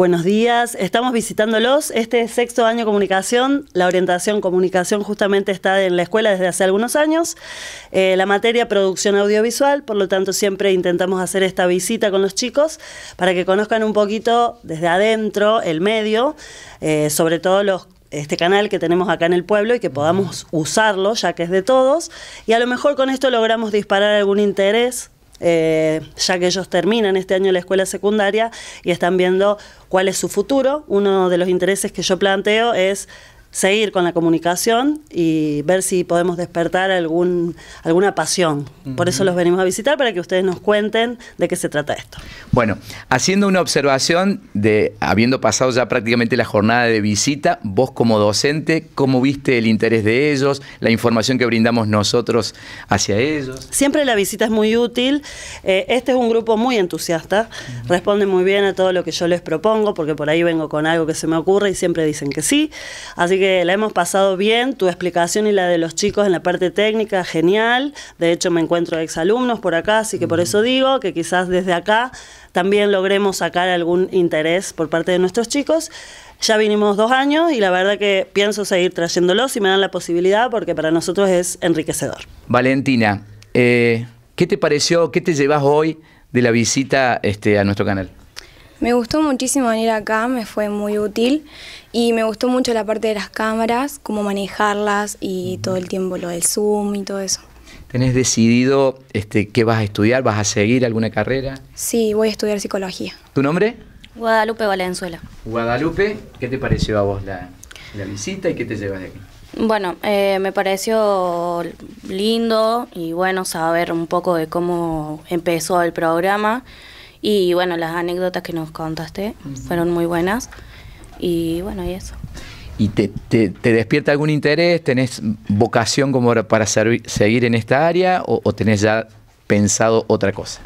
Buenos días, estamos visitándolos. Este es sexto año comunicación. La orientación comunicación justamente está en la escuela desde hace algunos años. Eh, la materia producción audiovisual, por lo tanto siempre intentamos hacer esta visita con los chicos para que conozcan un poquito desde adentro el medio, eh, sobre todo este canal que tenemos acá en el pueblo y que podamos usarlo, ya que es de todos, y a lo mejor con esto logramos disparar algún interés eh, ya que ellos terminan este año la escuela secundaria y están viendo cuál es su futuro. Uno de los intereses que yo planteo es seguir con la comunicación y ver si podemos despertar algún, alguna pasión. Por eso los venimos a visitar para que ustedes nos cuenten de qué se trata esto. Bueno, haciendo una observación de, habiendo pasado ya prácticamente la jornada de visita, vos como docente, ¿cómo viste el interés de ellos, la información que brindamos nosotros hacia ellos? Siempre la visita es muy útil. Eh, este es un grupo muy entusiasta, responde muy bien a todo lo que yo les propongo, porque por ahí vengo con algo que se me ocurre y siempre dicen que sí. Así que la hemos pasado bien, tu explicación y la de los chicos en la parte técnica, genial. De hecho, me encuentro exalumnos por acá, así que por eso digo que quizás desde acá también logremos sacar algún interés por parte de nuestros chicos. Ya vinimos dos años y la verdad que pienso seguir trayéndolos si me dan la posibilidad porque para nosotros es enriquecedor. Valentina, eh, ¿qué te pareció, qué te llevas hoy de la visita este, a nuestro canal? Me gustó muchísimo venir acá, me fue muy útil y me gustó mucho la parte de las cámaras, cómo manejarlas y todo el tiempo lo del Zoom y todo eso. ¿Tenés decidido este, qué vas a estudiar? ¿Vas a seguir alguna carrera? Sí, voy a estudiar psicología. ¿Tu nombre? Guadalupe Valenzuela. Guadalupe, ¿qué te pareció a vos la, visita y qué te llevas de aquí? Bueno, eh, me pareció lindo y bueno saber un poco de cómo empezó el programa. Y bueno, las anécdotas que nos contaste fueron muy buenas. Y bueno, y eso. ¿Y te, despierta algún interés? ¿Tenés vocación como para seguir en esta área o, o tenés ya pensado otra cosa?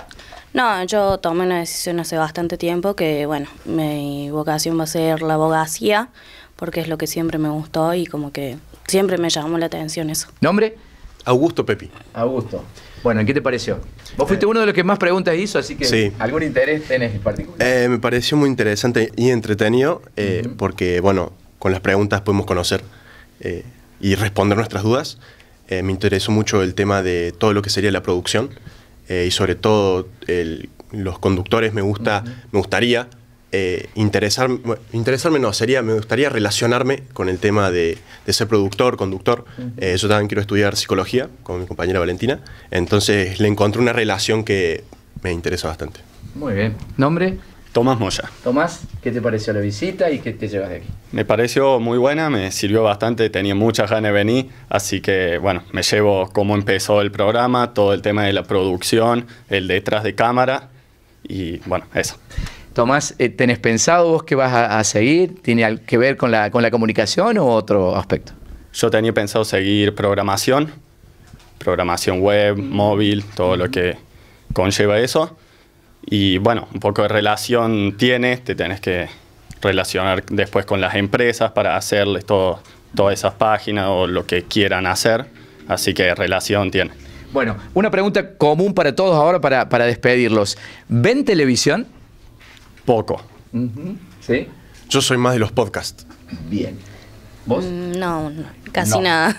No, yo tomé una decisión hace bastante tiempo que, bueno, mi vocación va a ser la abogacía, porque es lo que siempre me gustó y como que siempre me llamó la atención eso. ¿Nombre? Augusto Pepi. Augusto. Bueno, ¿qué te pareció? Vos fuiste eh. uno de los que más preguntas hizo, así que algún interés tenés en particular. Eh, me pareció muy interesante y entretenido, eh, porque, bueno, con las preguntas podemos conocer y responder nuestras dudas. me interesó mucho el tema de todo lo que sería la producción y sobre todo los conductores. Me gusta, me gustaría eh, interesar, interesarme no, sería, me gustaría relacionarme con el tema de, ser productor, conductor. Eh, yo también quiero estudiar psicología con mi compañera Valentina, entonces le encontré una relación que me interesa bastante. Muy bien. ¿Nombre? Tomás Moya. Tomás, ¿qué te pareció la visita y qué te llevas de aquí? Me pareció muy buena, me sirvió bastante, tenía muchas ganas de venir, así que bueno, me llevo cómo empezó el programa, todo el tema de la producción, el detrás de cámara y bueno, eso. Tomás, eh, ¿tenés pensado vos que vas a, seguir? ¿Tiene que ver con la, con la comunicación o otro aspecto? Yo tenía pensado seguir programación, programación web, mm. móvil, todo lo que mm-hmm. conlleva eso. Y bueno, un poco de relación tiene, te tenés que relacionar después con las empresas para hacerles todo, todas esas páginas o lo que quieran hacer. Así que relación tiene. Bueno, una pregunta común para todos ahora para, para despedirlos. ¿Ven televisión? Poco. ¿Sí? Yo soy más de los podcasts. Bien. ¿Vos? Mm, no, casi nada.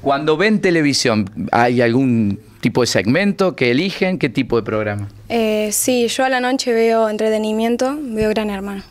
Cuando ven televisión, ¿hay algún tipo de segmento que eligen? ¿Qué tipo de programa? Eh, sí, yo a la noche veo entretenimiento, veo Gran Hermano.